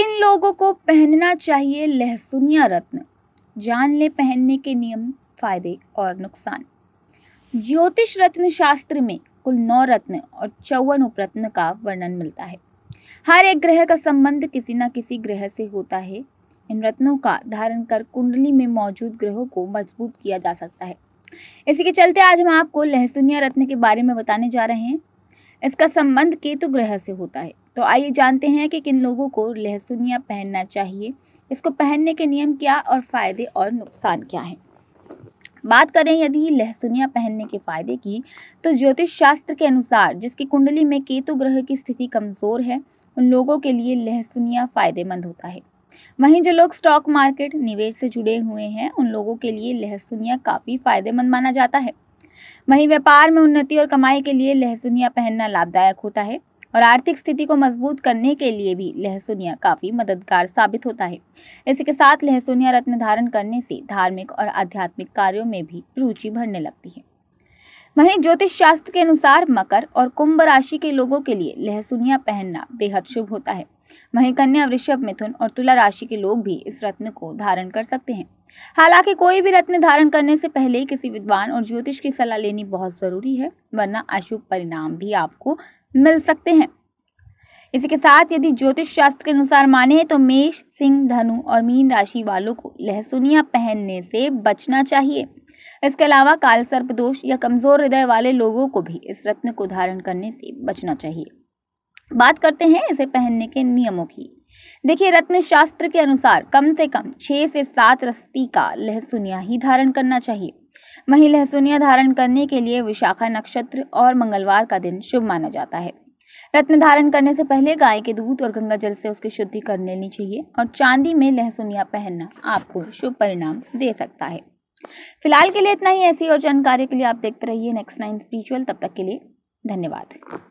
किन लोगों को पहनना चाहिए लहसुनिया रत्न जान ले पहनने के नियम फायदे और नुकसान ज्योतिष रत्न शास्त्र में कुल नौ रत्न और चौवन उपरत्न का वर्णन मिलता है हर एक ग्रह का संबंध किसी न किसी ग्रह से होता है इन रत्नों का धारण कर कुंडली में मौजूद ग्रहों को मजबूत किया जा सकता है इसी के चलते आज हम आपको लहसुनिया रत्न के बारे में बताने जा रहे हैं इसका संबंध केतु ग्रह से होता है तो आइए जानते हैं कि किन लोगों को लहसुनिया पहनना चाहिए इसको पहनने के नियम क्या और फ़ायदे और नुकसान क्या हैं बात करें यदि लहसुनिया पहनने के फायदे की तो ज्योतिष शास्त्र के अनुसार जिसकी कुंडली में केतु ग्रह की स्थिति कमज़ोर है उन लोगों के लिए लहसुनिया फ़ायदेमंद होता है वहीं जो लोग स्टॉक मार्केट निवेश से जुड़े हुए हैं उन लोगों के लिए लहसुनिया काफ़ी फ़ायदेमंद माना जाता है वहीं व्यापार में उन्नति और कमाई के लिए लहसुनिया पहनना लाभदायक होता है और आर्थिक स्थिति को मजबूत करने के लिए भी लहसुनिया काफ़ी मददगार साबित होता है इसी के साथ लहसुनिया रत्न धारण करने से धार्मिक और आध्यात्मिक कार्यों में भी रुचि भरने लगती है वहीं ज्योतिष शास्त्र के अनुसार मकर और कुंभ राशि के लोगों के लिए लहसुनिया पहनना बेहद शुभ होता है वहीं कन्या वृषभ मिथुन और तुला राशि के लोग भी इस रत्न को धारण कर सकते हैं हालांकि कोई भी रत्न धारण करने से पहले किसी विद्वान और ज्योतिष की सलाह लेनी बहुत जरूरी है वरना अशुभ परिणाम भी आपको मिल सकते हैं इसी के साथ यदि ज्योतिष शास्त्र के अनुसार माने तो मेष सिंह धनु और मीन राशि वालों को लहसुनिया पहनने से बचना चाहिए इसके अलावा काल सर्प दोष या कमजोर हृदय वाले लोगों को भी इस रत्न को धारण करने से बचना चाहिए बात करते हैं इसे पहनने के नियमों की देखिए रत्न शास्त्र के अनुसार कम से कम छह से सात रस्ती का लहसुनिया ही धारण करना चाहिए वहीं लहसुनिया धारण करने के लिए विशाखा नक्षत्र और मंगलवार का दिन शुभ माना जाता है रत्न धारण करने से पहले गाय के दूध और गंगा जल से उसकी शुद्धि कर लेनी चाहिए और चांदी में लहसुनिया पहनना आपको शुभ परिणाम दे सकता है फिलहाल के लिए इतना ही ऐसी और जानकारी के लिए आप देखते रहिए नेक्स्ट नाइन स्पिरिचुअल तब तक के लिए धन्यवाद